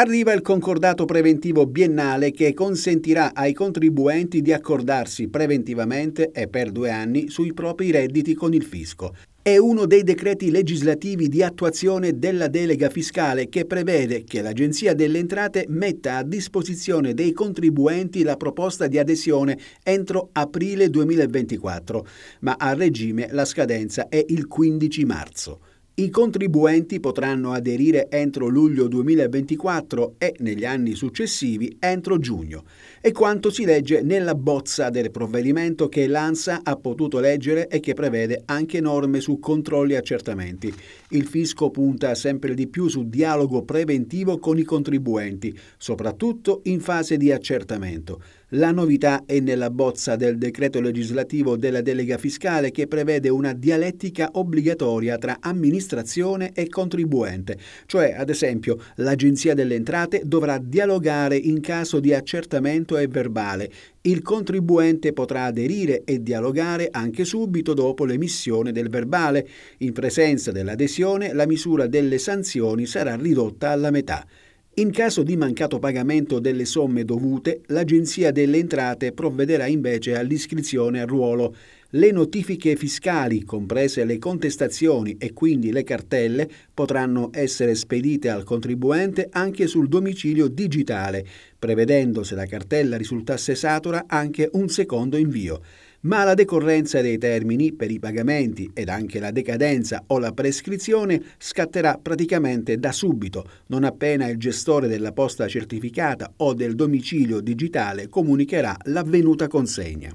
Arriva il concordato preventivo biennale che consentirà ai contribuenti di accordarsi preventivamente e per due anni sui propri redditi con il fisco. È uno dei decreti legislativi di attuazione della delega fiscale che prevede che l'Agenzia delle Entrate metta a disposizione dei contribuenti la proposta di adesione entro aprile 2024, ma a regime la scadenza è il 15 marzo. I contribuenti potranno aderire entro luglio 2024 e negli anni successivi entro giugno. È quanto si legge nella bozza del provvedimento che l'ANSA ha potuto leggere e che prevede anche norme su controlli e accertamenti. Il fisco punta sempre di più sul dialogo preventivo con i contribuenti, soprattutto in fase di accertamento. La novità è nella bozza del decreto legislativo della delega fiscale che prevede una dialettica obbligatoria tra amministrazione e contribuente, cioè ad esempio l'Agenzia delle Entrate dovrà dialogare in caso di accertamento e verbale. Il contribuente potrà aderire e dialogare anche subito dopo l'emissione del verbale. In presenza dell'adesione la misura delle sanzioni sarà ridotta alla metà. In caso di mancato pagamento delle somme dovute, l'Agenzia delle Entrate provvederà invece all'iscrizione a ruolo. Le notifiche fiscali, comprese le contestazioni e quindi le cartelle, potranno essere spedite al contribuente anche sul domicilio digitale, prevedendo se la cartella risultasse satura anche un secondo invio ma la decorrenza dei termini per i pagamenti ed anche la decadenza o la prescrizione scatterà praticamente da subito, non appena il gestore della posta certificata o del domicilio digitale comunicherà l'avvenuta consegna.